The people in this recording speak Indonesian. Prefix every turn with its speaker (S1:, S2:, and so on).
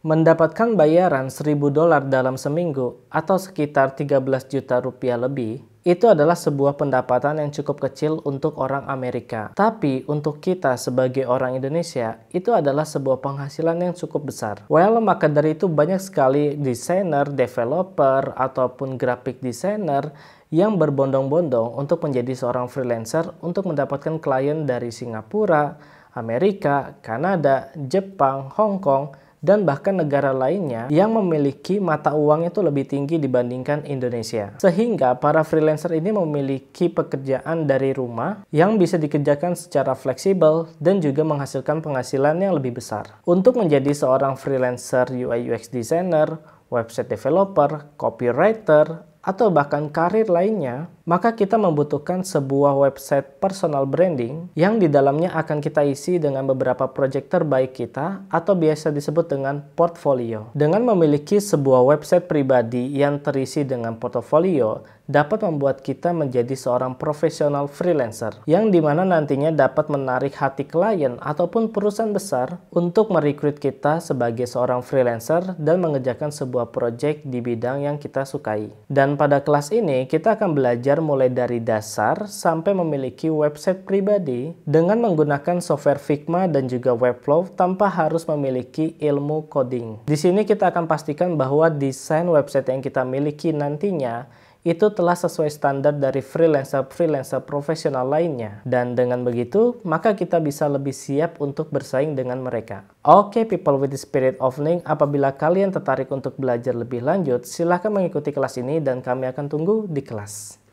S1: Mendapatkan bayaran 1000 dolar dalam seminggu atau sekitar 13 juta rupiah lebih itu adalah sebuah pendapatan yang cukup kecil untuk orang Amerika. Tapi untuk kita sebagai orang Indonesia, itu adalah sebuah penghasilan yang cukup besar. Well, maka dari itu banyak sekali desainer, developer, ataupun graphic designer yang berbondong-bondong untuk menjadi seorang freelancer untuk mendapatkan klien dari Singapura, Amerika, Kanada, Jepang, Hong Kong, dan bahkan negara lainnya yang memiliki mata uang itu lebih tinggi dibandingkan Indonesia. Sehingga para freelancer ini memiliki pekerjaan dari rumah yang bisa dikerjakan secara fleksibel dan juga menghasilkan penghasilan yang lebih besar. Untuk menjadi seorang freelancer UI UX designer, website developer, copywriter, atau bahkan karir lainnya, maka kita membutuhkan sebuah website personal branding yang di dalamnya akan kita isi dengan beberapa proyek terbaik kita atau biasa disebut dengan portfolio. Dengan memiliki sebuah website pribadi yang terisi dengan portfolio, dapat membuat kita menjadi seorang profesional freelancer yang dimana nantinya dapat menarik hati klien ataupun perusahaan besar untuk merekrut kita sebagai seorang freelancer dan mengerjakan sebuah proyek di bidang yang kita sukai. Dan pada kelas ini kita akan belajar mulai dari dasar sampai memiliki website pribadi dengan menggunakan software Figma dan juga Webflow tanpa harus memiliki ilmu coding. Di sini kita akan pastikan bahwa desain website yang kita miliki nantinya itu telah sesuai standar dari freelancer-freelancer profesional lainnya. Dan dengan begitu, maka kita bisa lebih siap untuk bersaing dengan mereka. Oke, okay, people with the spirit of Ning, apabila kalian tertarik untuk belajar lebih lanjut, silahkan mengikuti kelas ini dan kami akan tunggu di kelas.